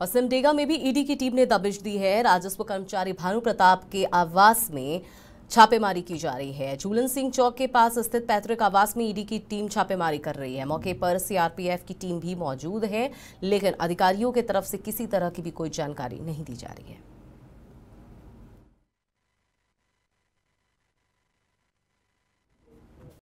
और सिमडेगा में भी ईडी e की टीम ने दबिश दी है राजस्व कर्मचारी भानु प्रताप के आवास में छापेमारी की जा रही है झूलन सिंह चौक के पास स्थित पैतृक आवास में ईडी e की टीम छापेमारी कर रही है मौके पर सीआरपीएफ की टीम भी मौजूद है लेकिन अधिकारियों की तरफ से किसी तरह की भी कोई जानकारी नहीं दी जा रही है